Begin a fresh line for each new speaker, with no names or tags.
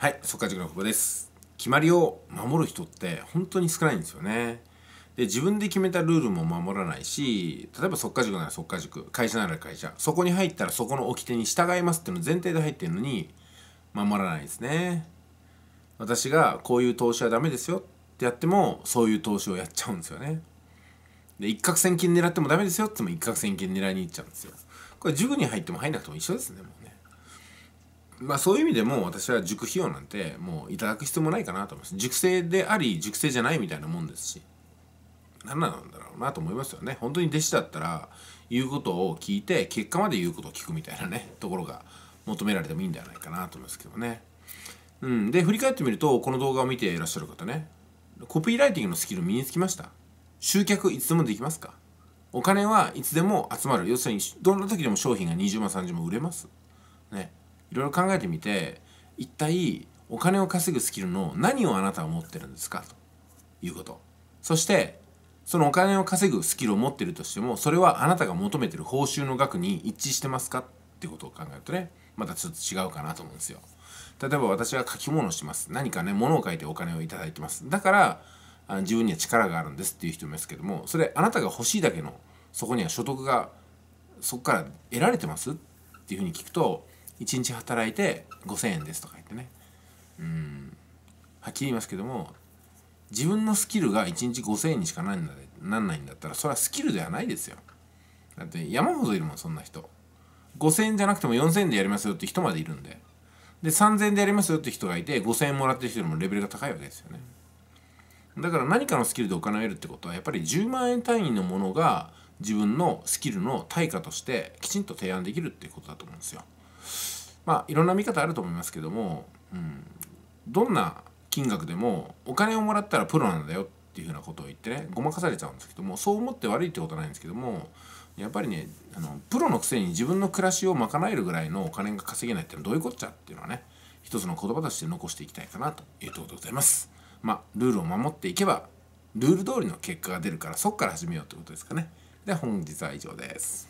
はい速稼塾の久保です決まりを守る人って本当に少ないんですよねで自分で決めたルールも守らないし例えば速稼塾なら速稼塾会社なら会社そこに入ったらそこの掟に従いますっていうの前提で入ってるのに守らないですね私がこういう投資はダメですよってやってもそういう投資をやっちゃうんですよねで一攫千金狙ってもダメですよっても一攫千金狙いに行っちゃうんですよこれ塾に入っても入んなくても一緒ですねもうねまあそういう意味でも私は塾費用なんてもういただく必要もないかなと思います。塾生であり塾生じゃないみたいなもんですし。何なんだろうなと思いますよね。本当に弟子だったら言うことを聞いて結果まで言うことを聞くみたいなねところが求められてもいいんではないかなと思いますけどね。うん、で振り返ってみるとこの動画を見ていらっしゃる方ねコピーライティングのスキル身につきました集客いつでもできますかお金はいつでも集まる要するにどんな時でも商品が20万30万売れますねいろいろ考えてみて一体お金を稼ぐスキルの何をあなたは持ってるんですかということそしてそのお金を稼ぐスキルを持ってるとしてもそれはあなたが求めてる報酬の額に一致してますかってことを考えるとねまたちょっと違うかなと思うんですよ例えば私は書き物をしてます何かね物を書いてお金を頂いてますだから自分には力があるんですっていう人もいますけどもそれあなたが欲しいだけのそこには所得がそこから得られてますっていうふうに聞くと1日働いて5,000円ですとか言ってねうんはっきり言いますけども自分のスキルが1日5,000円にしかなんなんないんだったらそれはスキルではないですよだって山ほどいるもんそんな人5,000円じゃなくても4,000円でやりますよって人までいるんでで3,000円でやりますよって人がいて5,000円もらってる人よりもレベルが高いわけですよねだから何かのスキルでお金を得るってことはやっぱり10万円単位のものが自分のスキルの対価としてきちんと提案できるっていうことだと思うんですよ。まあいろんな見方あると思いますけども、うん、どんな金額でもお金をもらったらプロなんだよっていうふうなことを言ってねごまかされちゃうんですけどもそう思って悪いってことはないんですけどもやっぱりねあのプロのくせに自分の暮らしを賄えるぐらいのお金が稼げないってのはどういうこっちゃっていうのはね一つの言葉として残していきたいかなというところでございます。まあ、ルールを守っていけばルール通りの結果が出るからそっから始めようということですかね。で本日は以上です。